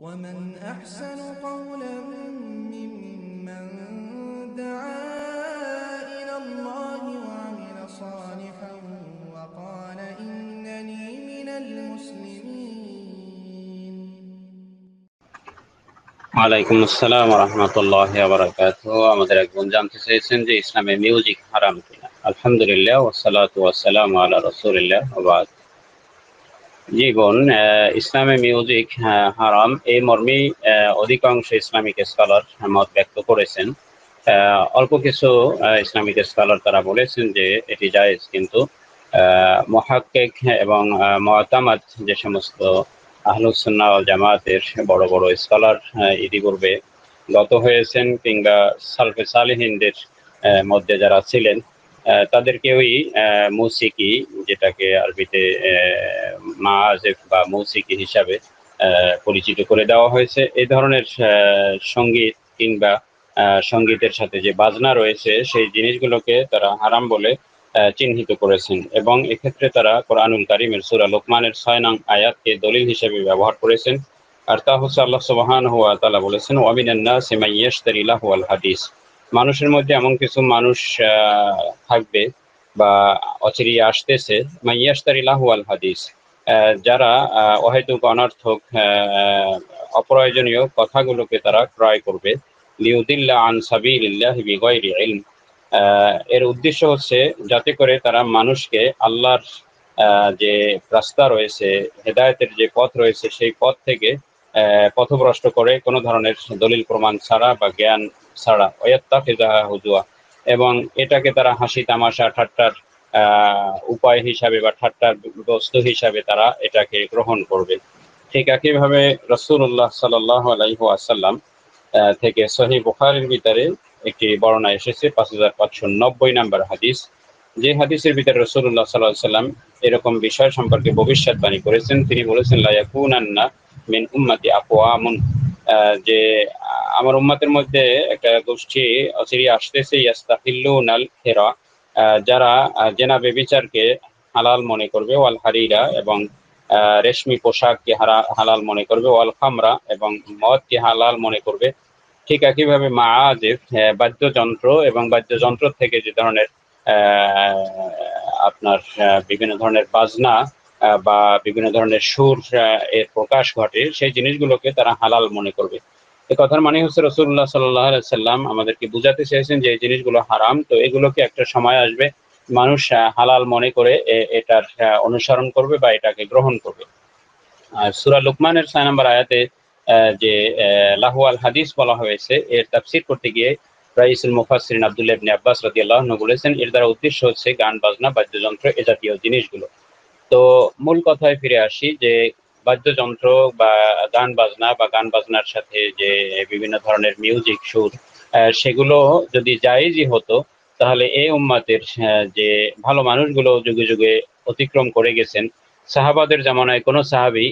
ومن أحسن قولا ممن دعا إلى الله وعمل صالحا وقال إنني من المسلمين وعليكم السلام ورحمة الله وبركاته ومدر أكبر جانت سيسن جي اسلامي ميوزيك حرام الحمد لله والصلاة والسلام على رسول الله وبركاته জীবন ইসলামে মিউজিক হারাম এই মর্মেই অধিকাংশ ইসলামিক স্কলার মত ব্যক্ত করেছেন অল্প কিছু ইসলামিক স্কলার তারা বলেছেন যে এটি জায়েজ কিন্তু মহাক্কেক এবং মহাতামাত যে সমস্ত আহলুসন্না জামাতের বড় বড় স্কলার ইতিপূর্বে গত হয়েছেন কিংবা সালফে সালেহিনদের মধ্যে যারা ছিলেন তাদেরকেই মৌসিকি যেটাকে আরবিতে মাআজেফ বা মৌসিকি হিসাবে পরিচিত করে দেওয়া হয়েছে এই ধরনের সঙ্গীত কিংবা সঙ্গীতের সাথে যে বাজনা রয়েছে সেই জিনিসগুলোকে তারা হারাম বলে চিহ্নিত করেছেন এবং এক্ষেত্রে তারা কোরআনুল কারিমের সুরা লোকমানের সয়নাং আয়াতকে দলিল হিসেবে ব্যবহার করেছেন আর তা হচ্ছে আল্লাহ সুবাহান হুয়া তালা বলেছেন ওয়াবিন আন্না সেমাইয়াস আল হাদিস মানুষের মধ্যে এমন কিছু মানুষ থাকবে বা অচিরি আসতেছে মাইয়াস্তারিলাহু আল হাদিস যারা অহেতুক অনর্থক অপ্রয়োজনীয় কথাগুলোকে তারা ক্রয় করবে লিউদিল্লা আন সাবিল্লাহ এর উদ্দেশ্য হচ্ছে যাতে করে তারা মানুষকে আল্লাহর যে রাস্তা রয়েছে হেদায়তের যে পথ রয়েছে সেই পথ থেকে পথভ্রষ্ট করে কোনো ধরনের দলিল প্রমাণ ছাড়া বা জ্ঞান ছাড়া ওয়াত্তাফিজাহা হুজুয়া এবং এটাকে তারা হাসি তামাশা ঠাট্টার উপায় হিসাবে বা ঠাট্টার বস্তু হিসাবে তারা এটাকে গ্রহণ করবে ঠিক একইভাবে রসুল্লাহ সাল্লাহ আলাইহু আসাল্লাম থেকে সহি বুখারের ভিতরে একটি বর্ণনা এসেছে পাঁচ হাজার পাঁচশো নব্বই নম্বর হাদিস যে হাদিসের ভিতরে রসুল্লাহ সাল্লাহ সাল্লাম এরকম বিষয় সম্পর্কে ভবিষ্যৎবাণী করেছেন তিনি বলেছেন আন্না মেন উম্মাতি আপু আমন যে আমার উম্মাতের মধ্যে একটা গোষ্ঠী অচিরি আসতেছে ইয়াস্তাহিল্লু নাল হেরা যারা জেনা বেবিচারকে হালাল মনে করবে ওয়াল হারিরা এবং রেশমি পোশাককে হারা হালাল মনে করবে ওয়াল খামরা এবং মদকে হালাল মনে করবে ঠিক একইভাবে মা আজেব বাদ্যযন্ত্র এবং বাদ্যযন্ত্র থেকে যে ধরনের আপনার বিভিন্ন ধরনের বাজনা বা বিভিন্ন ধরনের সুর এর প্রকাশ ঘটে সেই জিনিসগুলোকে তারা হালাল মনে করবে এ কথার মানে হচ্ছে রসুল্লাহ সাল্লাম আমাদেরকে বুঝাতে চেয়েছেন যে এই জিনিসগুলো হারাম তো এগুলোকে একটা সময় আসবে মানুষ হালাল মনে করে এটার অনুসরণ করবে বা এটাকে গ্রহণ করবে আর সুরা লুকমানের ছয় নম্বর আয়াতে যে লাহু আল হাদিস বলা হয়েছে এর তাফসির করতে গিয়ে রাইসুল মুফাসরিন আবদুল্লাহ ইবনে আব্বাস রাদিয়াল্লাহু বলেছেন এর দ্বারা উদ্দেশ্য হচ্ছে গান বাজনা বাদ্যযন্ত্র এ জাতীয় জিনিসগুলো তো মূল কথায় ফিরে আসি যে বাদ্যযন্ত্র বা গান বাজনা বা গান বাজনার সাথে যে বিভিন্ন ধরনের মিউজিক সুর সেগুলো যদি জায়েজই হতো তাহলে এই উম্মাতের যে ভালো মানুষগুলো যুগে যুগে অতিক্রম করে গেছেন সাহাবাদের জামানায় কোনো সাহাবি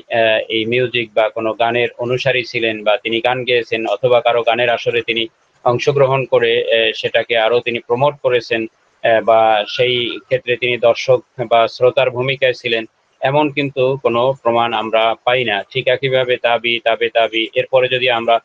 এই মিউজিক বা কোনো গানের অনুসারী ছিলেন বা তিনি গান গেয়েছেন অথবা কারো গানের আসরে তিনি অংশগ্রহণ করে সেটাকে আরও তিনি প্রমোট করেছেন বা সেই ক্ষেত্রে তিনি দর্শক বা শ্রোতার ভূমিকায় ছিলেন এমন কিন্তু কোনো প্রমাণ আমরা পাই না ঠিক একইভাবে তাবি তাবে তাবি এরপরে যদি আমরা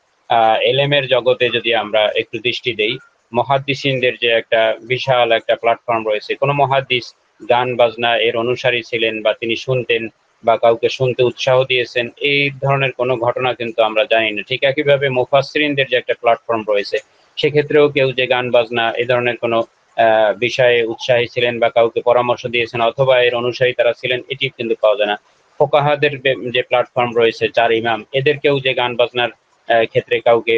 এলএমের জগতে যদি আমরা একটু দৃষ্টি দেই মহাদ্দিসিনদের যে একটা বিশাল একটা প্ল্যাটফর্ম রয়েছে কোনো মহাদ্দিস গান বাজনা এর অনুসারী ছিলেন বা তিনি শুনতেন বা কাউকে শুনতে উৎসাহ দিয়েছেন এই ধরনের কোনো ঘটনা কিন্তু আমরা জানি না ঠিক একইভাবে মুফাসরিনদের যে একটা প্ল্যাটফর্ম রয়েছে সেক্ষেত্রেও কেউ যে গান বাজনা এ ধরনের কোনো বিষয়ে উৎসাহী ছিলেন বা কাউকে পরামর্শ দিয়েছেন অথবা এর অনুসারী তারা ছিলেন এটি কিন্তু পাওয়া যায় না ফোকাহাদের যে প্ল্যাটফর্ম রয়েছে চার ইমাম এদেরকেও যে গান বাজনার ক্ষেত্রে কাউকে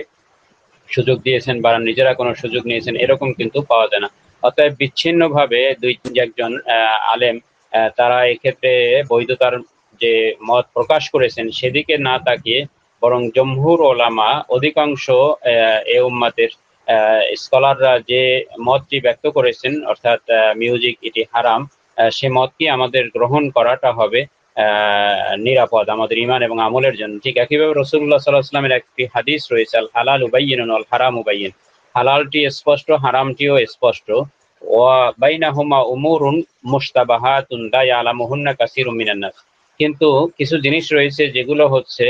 সুযোগ দিয়েছেন বা নিজেরা কোনো সুযোগ নিয়েছেন এরকম কিন্তু পাওয়া যায় না অতএব বিচ্ছিন্নভাবে দুই তিন একজন আলেম তারা এক্ষেত্রে বৈধতার যে মত প্রকাশ করেছেন সেদিকে না তাকিয়ে বরং জম্মুর ওলামা অধিকাংশ এ উম্মাতের স্কলাররা যে মতটি ব্যক্ত করেছেন অর্থাৎ মিউজিক এটি হারাম সে মতকে আমাদের গ্রহণ করাটা হবে নিরাপদ আমাদের ইমান এবং আমলের জন্য ঠিক একইভাবে রসুল্লাহ সাল্লাহ সাল্লামের একটি হাদিস রয়েছে আল হালাল উবাইন অল হারাম উবাইন হালালটি স্পষ্ট হারামটিও স্পষ্ট বাইনাহুমা উমুরুন মুস্তাবাহাতুন লা আলা কাসীরুম মিনান নাস কিন্তু কিছু জিনিস রয়েছে যেগুলো হচ্ছে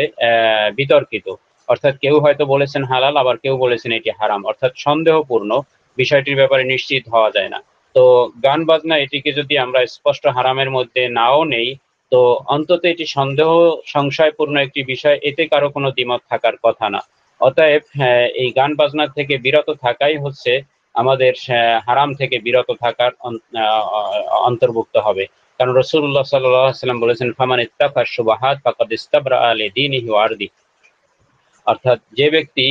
বিতর্কিত অর্থাৎ কেউ হয়তো বলেছেন হালাল আবার কেউ বলেছেন এটি হারাম অর্থাৎ সন্দেহপূর্ণ বিষয়টির ব্যাপারে নিশ্চিত হওয়া যায় না তো গান বাজনা এটিকে যদি আমরা স্পষ্ট হারামের মধ্যে নাও নেই তো অন্তত এটি সন্দেহ সংশয়পূর্ণ একটি বিষয় এতে কারো কোনো দ্বিমত থাকার কথা না অতএব হ্যাঁ, এই গান বাজনা থেকে বিরত থাকাই হচ্ছে আমাদের হ্যাঁ, হারাম থেকে বিরত থাকার অন্তর্ভুক্ত হবে কারণ রসুল্লাহ সাল্লাম বলেছেন ফামান ইত্তাফা সুবাহাত ফাকাদ ইস্তাবরা আলী দিন ইহু আর্দি অর্থাৎ যে ব্যক্তি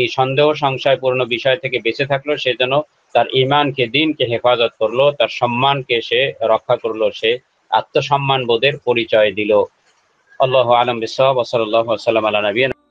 এই সন্দেহ সংশয় পূর্ণ বিষয় থেকে বেঁচে থাকলো সে যেন তার ইমানকে দিনকে হেফাজত করলো তার সম্মানকে সে রক্ষা করলো সে আত্মসম্মান বোধের পরিচয় দিল আল্লাহ আলম সাল্লাম আল্লাহ নবীন